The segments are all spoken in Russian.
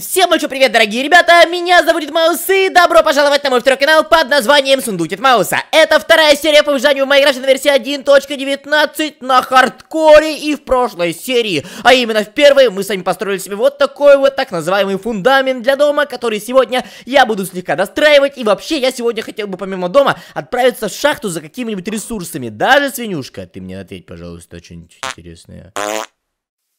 всем большой привет, дорогие ребята, меня зовут Маус, и добро пожаловать на мой второй канал под названием Сундук Мауса. Это вторая серия по выживанию в Майнкрафте на версии 1.19 на хардкоре и в прошлой серии. А именно в первой мы с вами построили себе вот такой вот так называемый фундамент для дома, который сегодня я буду слегка достраивать. И вообще я сегодня хотел бы помимо дома отправиться в шахту за какими-нибудь ресурсами. Даже свинюшка, ты мне ответь, пожалуйста, что-нибудь интересное.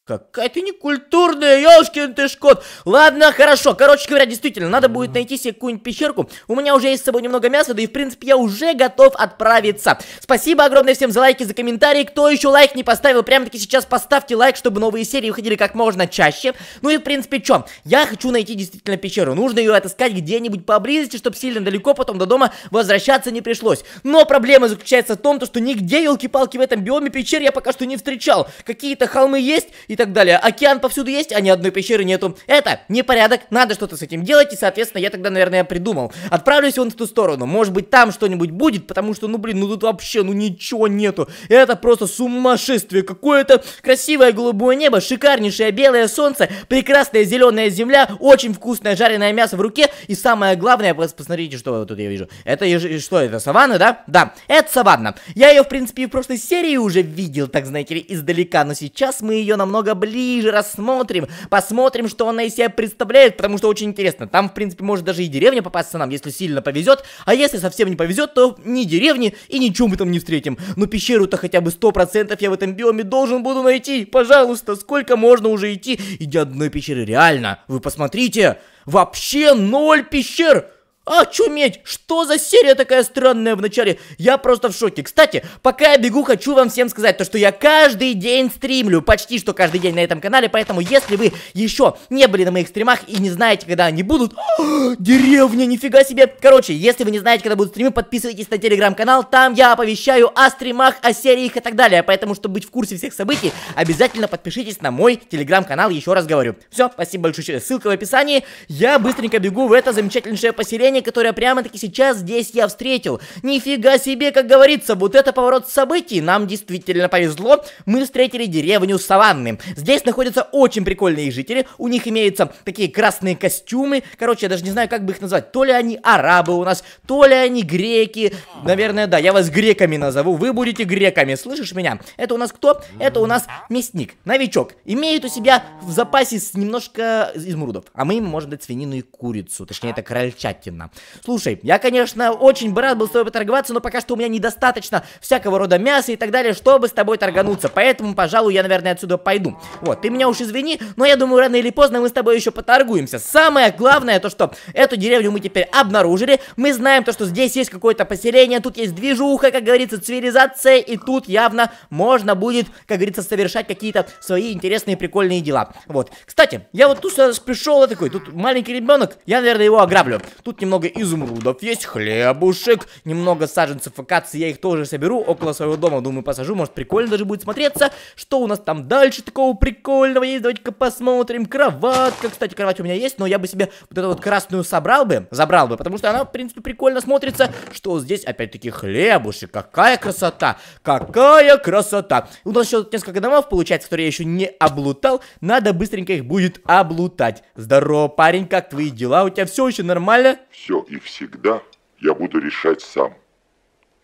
Какая ты некультурная, ёшкин ты шкот. Ладно, хорошо. Короче говоря, действительно, надо будет найти себе какую-нибудь пещерку. У меня уже есть с собой немного мяса, да и, в принципе, я уже готов отправиться. Спасибо огромное всем за лайки, за комментарии. Кто еще лайк не поставил, прямо-таки сейчас поставьте лайк, чтобы новые серии выходили как можно чаще. Ну и, в принципе, чё? Я хочу найти действительно пещеру. Нужно ее отыскать где-нибудь поблизости, чтобы сильно далеко потом до дома возвращаться не пришлось. Но проблема заключается в том, что нигде, елки-палки, в этом биоме пещер я пока что не встречал. Какие-то холмы есть, и так далее. Океан повсюду есть, а ни одной пещеры нету. Это непорядок, надо что-то с этим делать, и, соответственно, я тогда, наверное, придумал. Отправлюсь вон в ту сторону, может быть, там что-нибудь будет, потому что, ну, блин, ну тут вообще, ну, ничего нету. Это просто сумасшествие какое-то. Красивое голубое небо, шикарнейшее белое солнце, прекрасная зеленая земля, очень вкусное жареное мясо в руке, и самое главное, посмотрите, что тут я вижу. Это, что это, саванна, да? Да, это саванна. Я ее, в принципе, в прошлой серии уже видел, так знаете ли, издалека, но сейчас мы ее намного немного ближе рассмотрим, посмотрим, что она из себя представляет, потому что очень интересно. Там, в принципе, может даже и деревня попасться нам, если сильно повезет, а если совсем не повезет, то ни деревни и ничего мы там не встретим. Но пещеру-то хотя бы 100% я в этом биоме должен буду найти. Пожалуйста, сколько можно уже идти? Иди одной пещеры, реально. Вы посмотрите, вообще ноль пещер! Очуметь! Что за серия такая странная в начале? Я просто в шоке. Кстати, пока я бегу, хочу вам всем сказать, то, что я каждый день стримлю. Почти что каждый день на этом канале. Поэтому, если вы еще не были на моих стримах и не знаете, когда они будут... «А, деревня, нифига себе! Короче, если вы не знаете, когда будут стримы, подписывайтесь на телеграм-канал. Там я оповещаю о стримах, о сериях и так далее. Поэтому, чтобы быть в курсе всех событий, обязательно подпишитесь на мой телеграм-канал. Еще раз говорю. Все, спасибо большое. Ссылка в описании. Я быстренько бегу в это замечательнейшее поселение состояние, которое прямо-таки сейчас здесь я встретил. Нифига себе, как говорится, вот это поворот событий. Нам действительно повезло. Мы встретили деревню Саванны. Здесь находятся очень прикольные жители. У них имеются такие красные костюмы. Короче, я даже не знаю, как бы их назвать. То ли они арабы у нас, то ли они греки. Наверное, да, я вас греками назову. Вы будете греками, слышишь меня? Это у нас кто? Это у нас мясник, новичок. Имеет у себя в запасе немножко измурудов. А мы им можем дать свинину и курицу. Точнее, это крольчатину. Ладно. Слушай, я, конечно, очень бы рад был с тобой поторговаться, но пока что у меня недостаточно всякого рода мяса и так далее, чтобы с тобой торгануться. Поэтому, пожалуй, я, наверное, отсюда пойду. Вот, ты меня уж извини, но я думаю, рано или поздно мы с тобой еще поторгуемся. Самое главное то, что эту деревню мы теперь обнаружили. Мы знаем то, что здесь есть какое-то поселение, тут есть движуха, как говорится, цивилизация, и тут явно можно будет, как говорится, совершать какие-то свои интересные прикольные дела. Вот. Кстати, я вот тут сейчас пришел, я такой, тут маленький ребенок, я, наверное, его ограблю. Тут немного немного изумрудов, есть хлебушек, немного саженцев акации, я их тоже соберу около своего дома, думаю, посажу, может прикольно даже будет смотреться. Что у нас там дальше такого прикольного есть? Давайте-ка посмотрим. Кроватка, кстати, кровать у меня есть, но я бы себе вот эту вот красную собрал бы, забрал бы, потому что она, в принципе, прикольно смотрится. Что здесь, опять-таки, хлебушек, какая красота, какая красота. У нас еще несколько домов, получается, которые я еще не облутал, надо быстренько их будет облутать. Здорово, парень, как твои дела? У тебя все еще нормально? все и всегда я буду решать сам.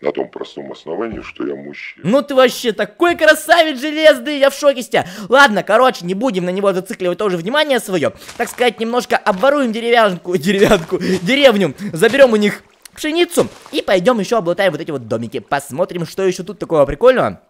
На том простом основании, что я мужчина. Ну ты вообще такой красавец железный, я в шоке с тебя. Ладно, короче, не будем на него зацикливать тоже внимание свое. Так сказать, немножко обворуем деревянку, деревянку, деревню. Заберем у них пшеницу и пойдем еще облутаем вот эти вот домики. Посмотрим, что еще тут такого прикольного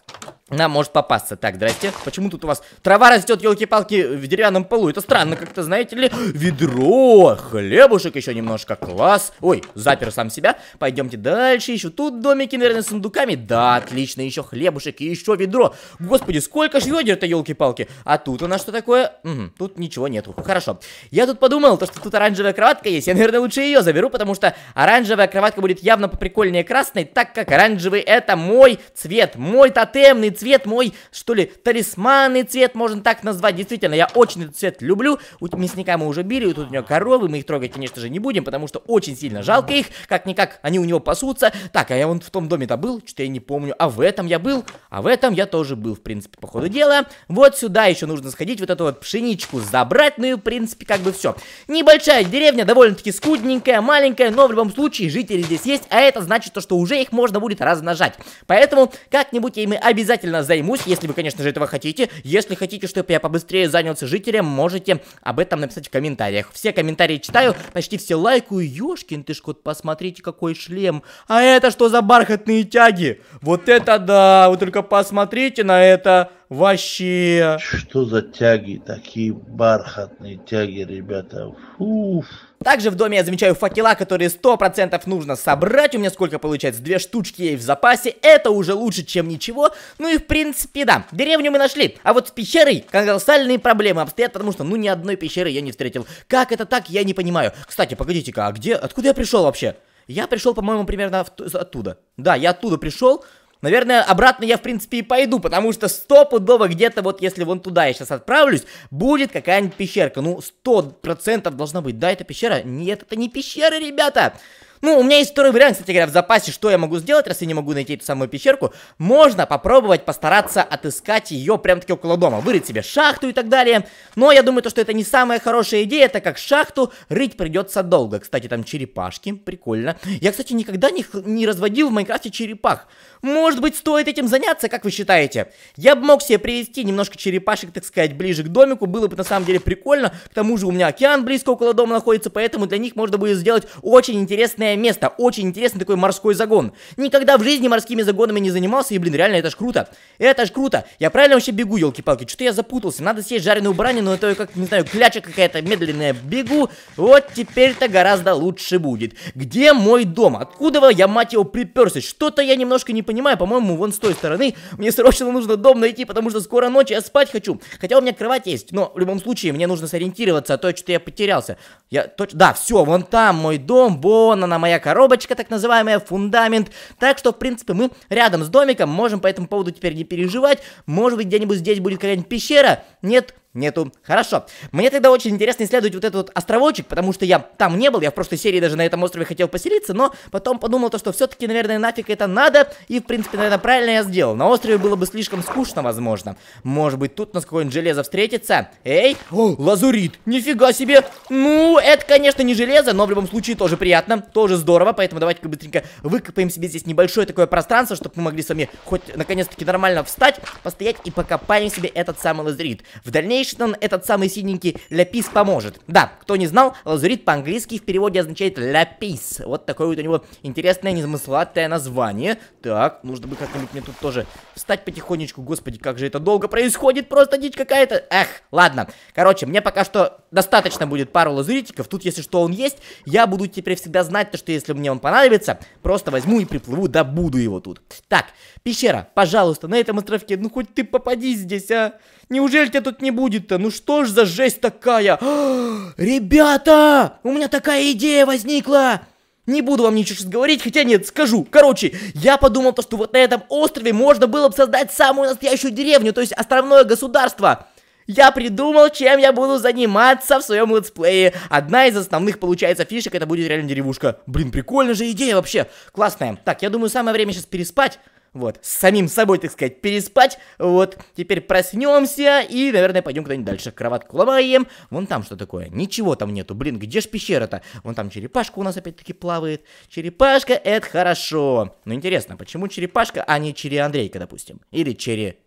нам может попасться. Так, здрасте. Почему тут у вас трава растет, елки-палки, в деревянном полу? Это странно как-то, знаете ли. Ведро, хлебушек еще немножко, класс. Ой, запер сам себя. Пойдемте дальше. Еще тут домики, наверное, с сундуками. Да, отлично, еще хлебушек и еще ведро. Господи, сколько ж ведер-то, елки-палки. А тут у нас что такое? Угу, тут ничего нету. Хорошо. Я тут подумал, то, что тут оранжевая кроватка есть. Я, наверное, лучше ее заберу, потому что оранжевая кроватка будет явно поприкольнее красной, так как оранжевый это мой цвет, мой тотемный цвет мой, что ли, талисманный цвет, можно так назвать. Действительно, я очень этот цвет люблю. У мясника мы уже били, тут у него коровы, мы их трогать, конечно же, не будем, потому что очень сильно жалко их. Как-никак, они у него пасутся. Так, а я вон в том доме-то был, что-то я не помню. А в этом я был, а в этом я тоже был, в принципе, по ходу дела. Вот сюда еще нужно сходить, вот эту вот пшеничку забрать, ну и, в принципе, как бы все. Небольшая деревня, довольно-таки скудненькая, маленькая, но в любом случае жители здесь есть, а это значит то, что уже их можно будет размножать. Поэтому как-нибудь я мы обязательно обязательно займусь, если вы, конечно же, этого хотите. Если хотите, чтобы я побыстрее занялся жителем, можете об этом написать в комментариях. Все комментарии читаю, почти все лайкую. Ёшкин ты ж кот, посмотрите, какой шлем. А это что за бархатные тяги? Вот это да, вы только посмотрите на это. Вообще. Что за тяги? Такие бархатные тяги, ребята. Фуф. Также в доме я замечаю факела, которые 100% нужно собрать. У меня сколько получается? Две штучки ей в запасе. Это уже лучше, чем ничего. Ну и в принципе, да. Деревню мы нашли. А вот с пещерой колоссальные проблемы обстоят, потому что ну ни одной пещеры я не встретил. Как это так, я не понимаю. Кстати, погодите-ка, а где... Откуда я пришел вообще? Я пришел, по-моему, примерно оттуда. Да, я оттуда пришел. Наверное, обратно я, в принципе, и пойду, потому что стопудово где-то вот, если вон туда я сейчас отправлюсь, будет какая-нибудь пещерка. Ну, сто процентов должна быть. Да, это пещера? Нет, это не пещера, ребята! Ну, у меня есть второй вариант, кстати говоря, в запасе, что я могу сделать, раз я не могу найти эту самую пещерку. Можно попробовать постараться отыскать ее прям-таки около дома, вырыть себе шахту и так далее. Но я думаю, то, что это не самая хорошая идея, так как шахту рыть придется долго. Кстати, там черепашки, прикольно. Я, кстати, никогда не, не разводил в Майнкрафте черепах. Может быть, стоит этим заняться, как вы считаете? Я бы мог себе привезти немножко черепашек, так сказать, ближе к домику, было бы на самом деле прикольно. К тому же у меня океан близко около дома находится, поэтому для них можно будет сделать очень интересное место, очень интересный такой морской загон. Никогда в жизни морскими загонами не занимался, и, блин, реально, это ж круто. Это ж круто. Я правильно вообще бегу, елки-палки? Что-то я запутался. Надо съесть жареную баранину, это как, не знаю, кляча какая-то медленная. Бегу. Вот теперь-то гораздо лучше будет. Где мой дом? Откуда я, мать его, приперся? Что-то я немножко не понимаю понимаю, по-моему, вон с той стороны. Мне срочно нужно дом найти, потому что скоро ночь, я спать хочу. Хотя у меня кровать есть, но в любом случае мне нужно сориентироваться, а то что я потерялся. Я точно... Да, все, вон там мой дом, вон она моя коробочка, так называемая, фундамент. Так что, в принципе, мы рядом с домиком, можем по этому поводу теперь не переживать. Может быть, где-нибудь здесь будет какая-нибудь пещера? Нет, нету. Хорошо. Мне тогда очень интересно исследовать вот этот вот островочек, потому что я там не был, я в прошлой серии даже на этом острове хотел поселиться, но потом подумал то, что все-таки, наверное, нафиг это надо, и, в принципе, наверное, правильно я сделал. На острове было бы слишком скучно, возможно. Может быть, тут у нас какое-нибудь железо встретится? Эй, о, лазурит, нифига себе! Ну, это, конечно, не железо, но в любом случае тоже приятно, тоже здорово, поэтому давайте-ка быстренько выкопаем себе здесь небольшое такое пространство, чтобы мы могли с вами хоть, наконец-таки, нормально встать, постоять и покопаем себе этот самый лазурит. В дальнейшем Destination этот самый синенький ляпис поможет. Да, кто не знал, лазурит по-английски в переводе означает ляпис. Вот такое вот у него интересное, незамысловатое название. Так, нужно бы как-нибудь мне тут тоже встать потихонечку. Господи, как же это долго происходит, просто дичь какая-то. Эх, ладно. Короче, мне пока что достаточно будет пару лазуритиков. Тут, если что, он есть. Я буду теперь всегда знать, то, что если мне он понадобится, просто возьму и приплыву, да, буду его тут. Так, пещера, пожалуйста, на этом островке, ну хоть ты попади здесь, а. Неужели тебя тут не будет? будет-то? Ну что ж за жесть такая? А, ребята, у меня такая идея возникла! Не буду вам ничего сейчас говорить, хотя нет, скажу. Короче, я подумал то, что вот на этом острове можно было бы создать самую настоящую деревню, то есть островное государство. Я придумал, чем я буду заниматься в своем летсплее. Одна из основных, получается, фишек, это будет реально деревушка. Блин, прикольная же идея вообще. Классная. Так, я думаю, самое время сейчас переспать вот, с самим собой, так сказать, переспать, вот, теперь проснемся и, наверное, пойдем куда-нибудь дальше, кроватку ломаем, вон там что такое, ничего там нету, блин, где ж пещера-то, вон там черепашка у нас опять-таки плавает, черепашка, это хорошо, но интересно, почему черепашка, а не череандрейка, допустим, или чере...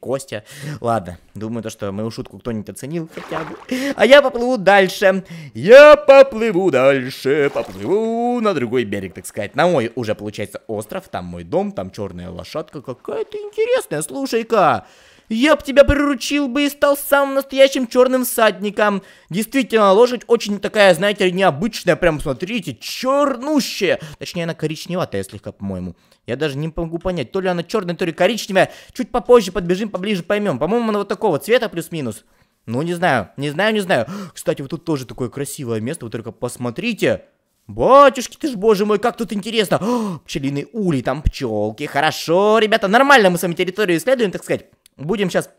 Костя, Ладно, думаю, то, что мою шутку кто-нибудь оценил хотя бы. А я поплыву дальше. Я поплыву дальше, поплыву на другой берег, так сказать. На мой уже, получается, остров. Там мой дом, там черная лошадка. Какая-то интересная, слушай-ка. Я б тебя приручил бы и стал самым настоящим черным всадником. Действительно, лошадь очень такая, знаете, необычная, прям смотрите, чернущая. Точнее, она коричневатая слегка, по-моему. Я даже не могу понять, то ли она черная, то ли коричневая. Чуть попозже подбежим, поближе поймем. По-моему, она вот такого цвета плюс-минус. Ну, не знаю, не знаю, не знаю. Кстати, вот тут тоже такое красивое место, вы только посмотрите. Батюшки ты ж, боже мой, как тут интересно. О, пчелиный улей, там пчелки. Хорошо, ребята, нормально мы с вами территорию исследуем, так сказать. Будем сейчас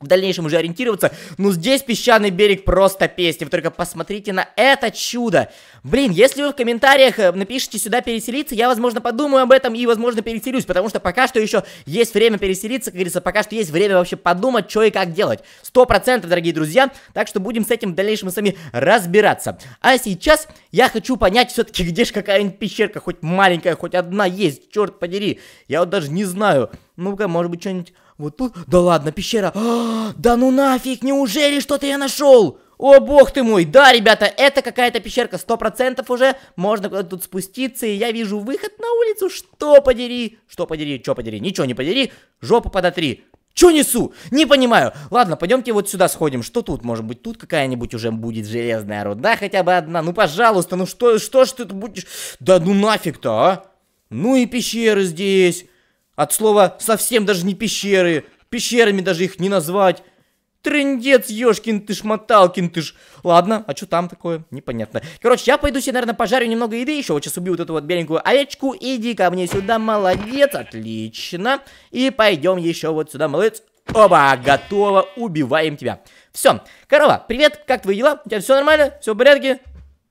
в дальнейшем уже ориентироваться. Но ну, здесь песчаный берег просто песни. Вы только посмотрите на это чудо. Блин, если вы в комментариях э, напишите сюда переселиться, я, возможно, подумаю об этом и, возможно, переселюсь. Потому что пока что еще есть время переселиться, как говорится, пока что есть время вообще подумать, что и как делать. Сто процентов, дорогие друзья. Так что будем с этим в дальнейшем с вами разбираться. А сейчас я хочу понять все-таки, где же какая-нибудь пещерка, хоть маленькая, хоть одна есть, черт подери. Я вот даже не знаю. Ну-ка, может быть, что-нибудь... Вот тут? Да ладно, пещера. А, да ну нафиг, неужели что-то я нашел? О, бог ты мой! Да, ребята, это какая-то пещерка, сто процентов уже. Можно куда-то тут спуститься, и я вижу выход на улицу. Что подери? Что подери? Что подери? Ничего не подери. Жопу подотри. Чё несу? Не понимаю. Ладно, пойдемте вот сюда сходим. Что тут? Может быть, тут какая-нибудь уже будет железная руда хотя бы одна? Ну, пожалуйста, ну что, что ж ты будешь? Да ну нафиг-то, а? Ну и пещеры здесь. От слова совсем даже не пещеры. Пещерами даже их не назвать. Трындец, ёшкин ты ж, моталкин ты ж. Ладно, а что там такое? Непонятно. Короче, я пойду себе, наверное, пожарю немного еды еще. Вот сейчас убью вот эту вот беленькую овечку. Иди ко мне сюда, молодец, отлично. И пойдем еще вот сюда, молодец. Оба, готово, убиваем тебя. Все, корова, привет, как твои дела? У тебя все нормально? Все в порядке?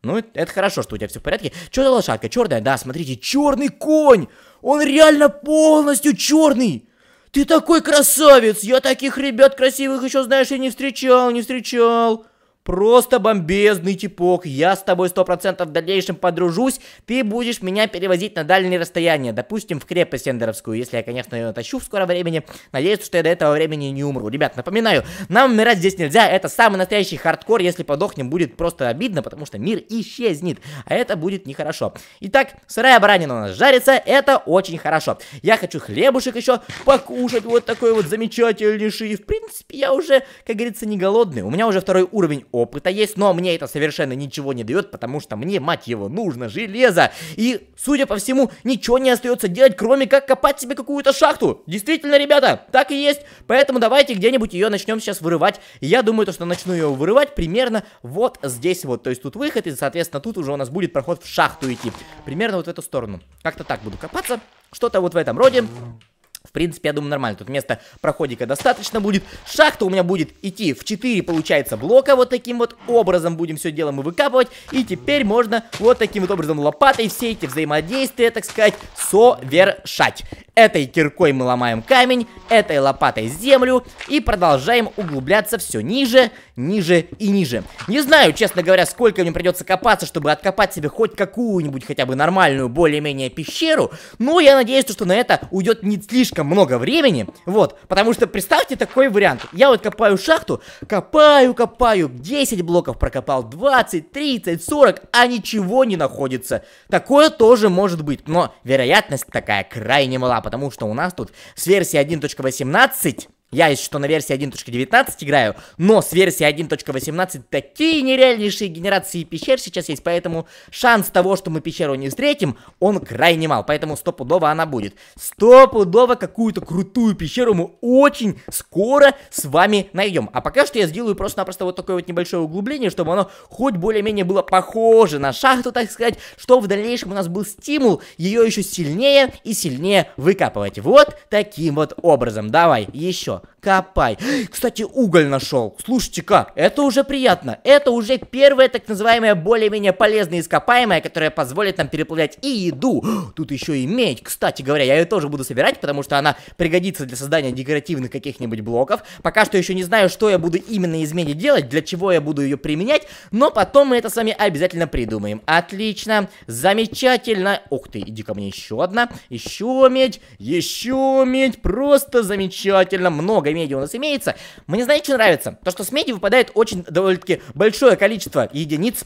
Ну, это хорошо, что у тебя все в порядке. Че за лошадка? Черная? Да, смотрите, черный конь! Он реально полностью черный! Ты такой красавец! Я таких ребят красивых еще, знаешь, и не встречал, не встречал!» Просто бомбезный типок. Я с тобой сто процентов в дальнейшем подружусь. Ты будешь меня перевозить на дальние расстояния. Допустим, в крепость Эндеровскую. Если я, конечно, ее тащу в скором времени. Надеюсь, что я до этого времени не умру. Ребят, напоминаю, нам умирать здесь нельзя. Это самый настоящий хардкор. Если подохнем, будет просто обидно, потому что мир исчезнет. А это будет нехорошо. Итак, сырая баранина у нас жарится. Это очень хорошо. Я хочу хлебушек еще покушать. Вот такой вот замечательнейший. В принципе, я уже, как говорится, не голодный. У меня уже второй уровень опыта есть, но мне это совершенно ничего не дает, потому что мне, мать его, нужно железо. И, судя по всему, ничего не остается делать, кроме как копать себе какую-то шахту. Действительно, ребята, так и есть. Поэтому давайте где-нибудь ее начнем сейчас вырывать. Я думаю, то, что начну ее вырывать примерно вот здесь вот. То есть тут выход, и, соответственно, тут уже у нас будет проход в шахту идти. Примерно вот в эту сторону. Как-то так буду копаться. Что-то вот в этом роде. В принципе, я думаю, нормально. Тут места проходика достаточно будет. Шахта у меня будет идти в 4, получается, блока. Вот таким вот образом будем все делом мы выкапывать. И теперь можно вот таким вот образом лопатой все эти взаимодействия, так сказать, совершать. Этой киркой мы ломаем камень, этой лопатой землю и продолжаем углубляться все ниже, ниже и ниже. Не знаю, честно говоря, сколько мне придется копаться, чтобы откопать себе хоть какую-нибудь хотя бы нормальную, более-менее пещеру, но я надеюсь, что на это уйдет не слишком много времени, вот, потому что представьте такой вариант. Я вот копаю шахту, копаю, копаю, 10 блоков прокопал, 20, 30, 40, а ничего не находится. Такое тоже может быть, но вероятность такая крайне мала, потому что у нас тут с версии 1.18 я, если что, на версии 1.19 играю, но с версии 1.18 такие нереальнейшие генерации пещер сейчас есть, поэтому шанс того, что мы пещеру не встретим, он крайне мал, поэтому стопудово она будет. Стопудово какую-то крутую пещеру мы очень скоро с вами найдем. А пока что я сделаю просто-напросто вот такое вот небольшое углубление, чтобы оно хоть более-менее было похоже на шахту, так сказать, что в дальнейшем у нас был стимул ее еще сильнее и сильнее выкапывать. Вот таким вот образом. Давай, еще. Копай. Кстати, уголь нашел. Слушайте-ка, это уже приятно. Это уже первое так называемое более-менее полезное ископаемое, которое позволит нам переплавлять и еду. Тут еще и медь. Кстати говоря, я ее тоже буду собирать, потому что она пригодится для создания декоративных каких-нибудь блоков. Пока что еще не знаю, что я буду именно из меди делать, для чего я буду ее применять, но потом мы это с вами обязательно придумаем. Отлично, замечательно. Ух ты, иди ко мне еще одна. Еще медь, еще медь. Просто замечательно. Много много меди у нас имеется. Мне знаете, что нравится? То, что с меди выпадает очень довольно-таки большое количество единиц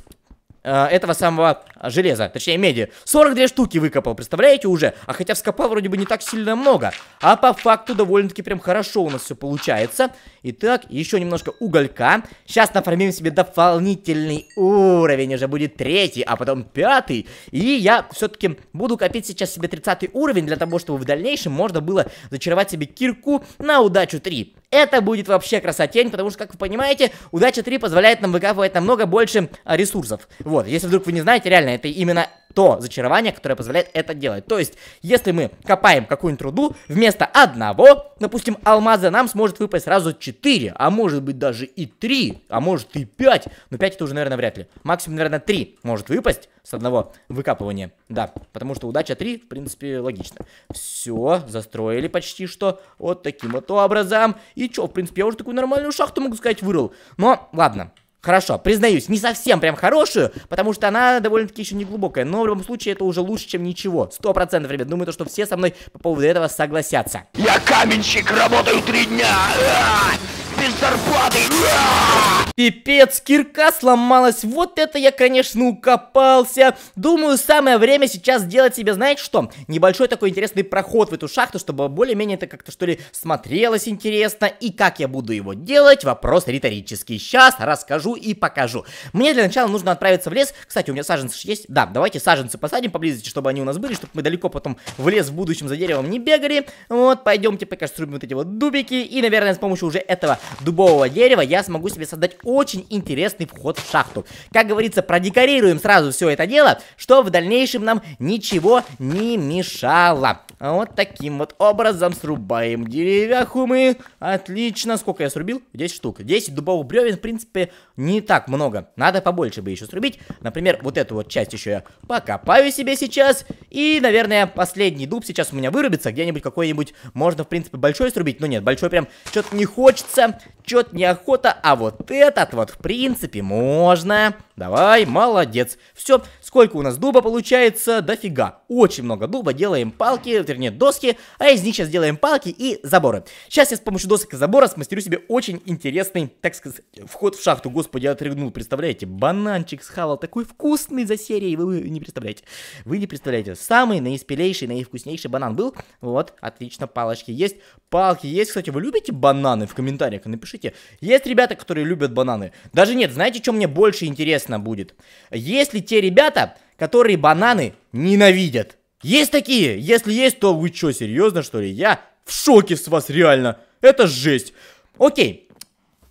Э, этого самого а, железа, точнее меди. 42 штуки выкопал, представляете уже? А хотя вскопал вроде бы не так сильно много. А по факту довольно-таки прям хорошо у нас все получается. Итак, еще немножко уголька. Сейчас нафармим себе дополнительный уровень. Уже будет третий, а потом пятый. И я все-таки буду копить сейчас себе 30 уровень, для того, чтобы в дальнейшем можно было зачаровать себе кирку на удачу 3. Это будет вообще красотень, потому что, как вы понимаете, удача 3 позволяет нам выкапывать намного больше а, ресурсов. Вот, если вдруг вы не знаете, реально, это именно то зачарование, которое позволяет это делать. То есть, если мы копаем какую-нибудь руду, вместо одного, допустим, алмаза, нам сможет выпасть сразу 4, а может быть даже и 3, а может и 5. Но 5 это уже, наверное, вряд ли. Максимум, наверное, 3 может выпасть с одного выкапывания. Да, потому что удача 3, в принципе, логично. Все, застроили почти что вот таким вот образом. И чё, в принципе, я уже такую нормальную шахту, могу сказать, вырыл. Но, ладно, Хорошо, признаюсь, не совсем прям хорошую, потому что она довольно-таки еще не глубокая, но в любом случае это уже лучше, чем ничего. Сто процентов, ребят, думаю, то, что все со мной по поводу этого согласятся. Я каменщик, работаю три дня! без зарплаты. Пипец, кирка сломалась. Вот это я, конечно, укопался. Думаю, самое время сейчас сделать себе, знаете что? Небольшой такой интересный проход в эту шахту, чтобы более-менее это как-то, что ли, смотрелось интересно. И как я буду его делать? Вопрос риторический. Сейчас расскажу и покажу. Мне для начала нужно отправиться в лес. Кстати, у меня саженцы есть. Да, давайте саженцы посадим поблизости, чтобы они у нас были, чтобы мы далеко потом в лес в будущем за деревом не бегали. Вот, пойдемте пока срубим вот эти вот дубики. И, наверное, с помощью уже этого дубового дерева я смогу себе создать очень интересный вход в шахту. Как говорится, продекорируем сразу все это дело, что в дальнейшем нам ничего не мешало. Вот таким вот образом срубаем деревяху мы. Отлично. Сколько я срубил? 10 штук. 10 дубовых бревен, в принципе, не так много. Надо побольше бы еще срубить. Например, вот эту вот часть еще я покопаю себе сейчас. И, наверное, последний дуб сейчас у меня вырубится. Где-нибудь какой-нибудь можно, в принципе, большой срубить. Но нет, большой прям что-то не хочется, что-то неохота. А вот этот вот, в принципе, можно. Давай, молодец. Все, Сколько у нас дуба получается? Дофига. Очень много дуба. Делаем палки, вернее доски, а из них сейчас делаем палки и заборы. Сейчас я с помощью досок и забора смастерю себе очень интересный, так сказать, вход в шахту. Господи, я отрыгнул, представляете? Бананчик схавал, такой вкусный за серией, вы не представляете. Вы не представляете. Самый наиспелейший, наивкуснейший банан был. Вот, отлично, палочки есть. Палки есть, кстати, вы любите бананы? В комментариях напишите. Есть ребята, которые любят бананы. Даже нет, знаете, что мне больше интересно будет? Если те ребята, которые бананы ненавидят. Есть такие? Если есть, то вы что, серьезно что ли? Я в шоке с вас реально. Это жесть. Окей,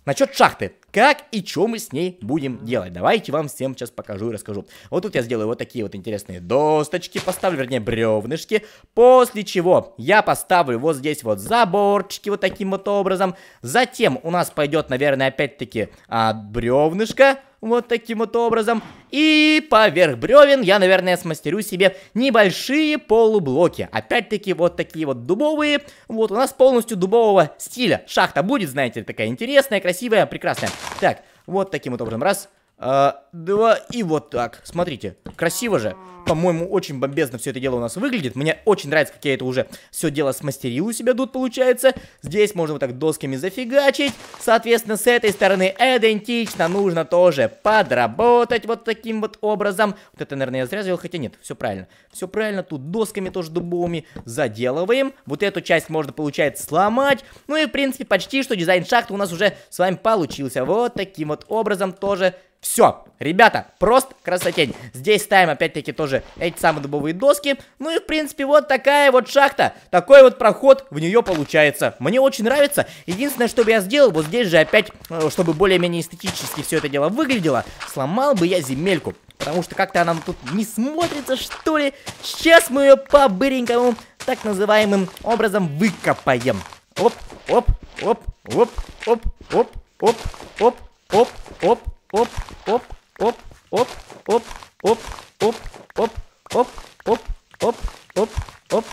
насчет шахты. Как и что мы с ней будем делать? Давайте вам всем сейчас покажу и расскажу. Вот тут я сделаю вот такие вот интересные досточки, поставлю, вернее, бревнышки, после чего я поставлю вот здесь вот заборчики вот таким вот образом. Затем у нас пойдет, наверное, опять-таки а, бревнышко, вот таким вот образом. И поверх бревен я, наверное, смастерю себе небольшие полублоки. Опять-таки вот такие вот дубовые. Вот у нас полностью дубового стиля. Шахта будет, знаете, такая интересная, красивая, прекрасная. Так, вот таким вот образом. Раз, а, два и вот так. Смотрите, красиво же. По-моему, очень бомбезно все это дело у нас выглядит. Мне очень нравится, как я это уже все дело смастерил у себя тут получается. Здесь можно вот так досками зафигачить. Соответственно, с этой стороны идентично нужно тоже подработать вот таким вот образом. Вот это, наверное, я зря сделал, хотя нет, все правильно. Все правильно, тут досками тоже дубовыми заделываем. Вот эту часть можно, получается, сломать. Ну и, в принципе, почти что дизайн шахты у нас уже с вами получился. Вот таким вот образом тоже все, ребята, просто красотень. Здесь ставим опять-таки тоже эти самые дубовые доски. Ну и в принципе вот такая вот шахта. Такой вот проход в нее получается. Мне очень нравится. Единственное, что бы я сделал, вот здесь же опять, э, чтобы более-менее эстетически все это дело выглядело, сломал бы я земельку. Потому что как-то она тут не смотрится, что ли. Сейчас мы ее по-быренькому, так называемым образом, выкопаем. Оп, оп, оп, оп, оп, оп, оп, оп, оп, оп, оп оп, оп, оп, оп, оп, оп, оп, оп, оп, оп, оп, оп, оп, оп, оп,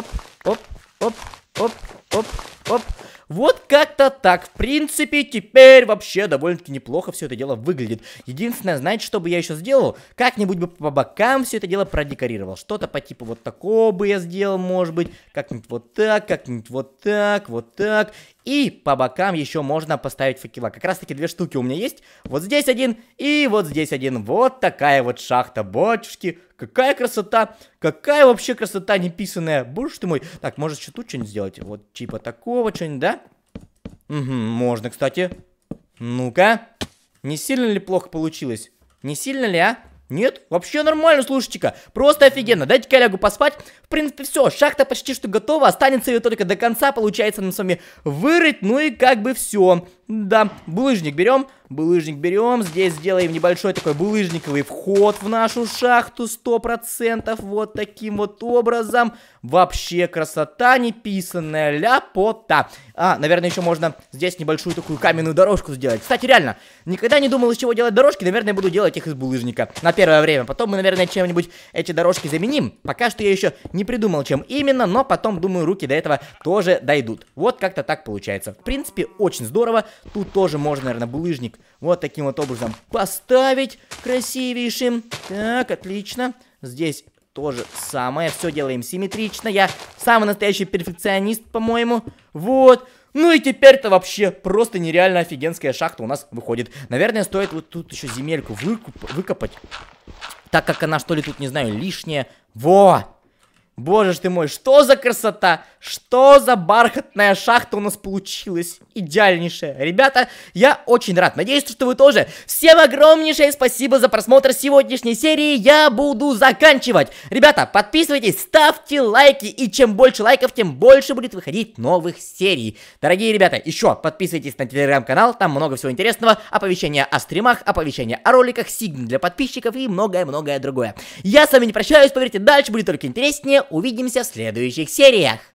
оп, оп, оп, оп. Вот как-то так. В принципе, теперь вообще довольно-таки неплохо все это дело выглядит. Единственное, знаете, что бы я еще сделал? Как-нибудь бы по бокам все это дело продекорировал. Что-то по типу вот такого бы я сделал, может быть. Как-нибудь вот так, как-нибудь вот так, вот так. И по бокам еще можно поставить факела. Как раз таки две штуки у меня есть. Вот здесь один и вот здесь один. Вот такая вот шахта, батюшки. Какая красота! Какая вообще красота неписанная! Боже ты мой! Так, может еще тут что-нибудь сделать? Вот типа такого что-нибудь, да? Угу, можно, кстати. Ну-ка. Не сильно ли плохо получилось? Не сильно ли, а? Нет, вообще нормально, слушайте-ка. Просто офигенно. Дайте-ка поспать. В принципе, все, шахта почти что готова. Останется ее только до конца, получается, нам с вами вырыть. Ну и как бы все. Да, булыжник берем, булыжник берем, здесь сделаем небольшой такой булыжниковый вход в нашу шахту 100%, вот таким вот образом. Вообще красота, неписанная ляпота. А, наверное, еще можно здесь небольшую такую каменную дорожку сделать. Кстати, реально, никогда не думал, из чего делать дорожки, наверное, буду делать их из булыжника на первое время. Потом мы, наверное, чем-нибудь эти дорожки заменим. Пока что я еще не придумал, чем именно, но потом, думаю, руки до этого тоже дойдут. Вот как-то так получается. В принципе, очень здорово. Тут тоже можно, наверное, булыжник вот таким вот образом поставить красивейшим. Так, отлично. Здесь тоже самое. Все делаем симметрично. Я самый настоящий перфекционист, по-моему. Вот. Ну и теперь-то вообще просто нереально офигенская шахта у нас выходит. Наверное, стоит вот тут еще земельку выкуп выкопать. Так как она, что ли, тут, не знаю, лишняя. Во! Боже ж ты мой, что за красота! Что за бархатная шахта у нас получилась? идеальнейшее. Ребята, я очень рад. Надеюсь, что вы тоже. Всем огромнейшее спасибо за просмотр сегодняшней серии. Я буду заканчивать. Ребята, подписывайтесь, ставьте лайки. И чем больше лайков, тем больше будет выходить новых серий. Дорогие ребята, еще подписывайтесь на телеграм-канал. Там много всего интересного. Оповещения о стримах, оповещения о роликах, сигн для подписчиков и многое-многое другое. Я с вами не прощаюсь. Поверьте, дальше будет только интереснее. Увидимся в следующих сериях.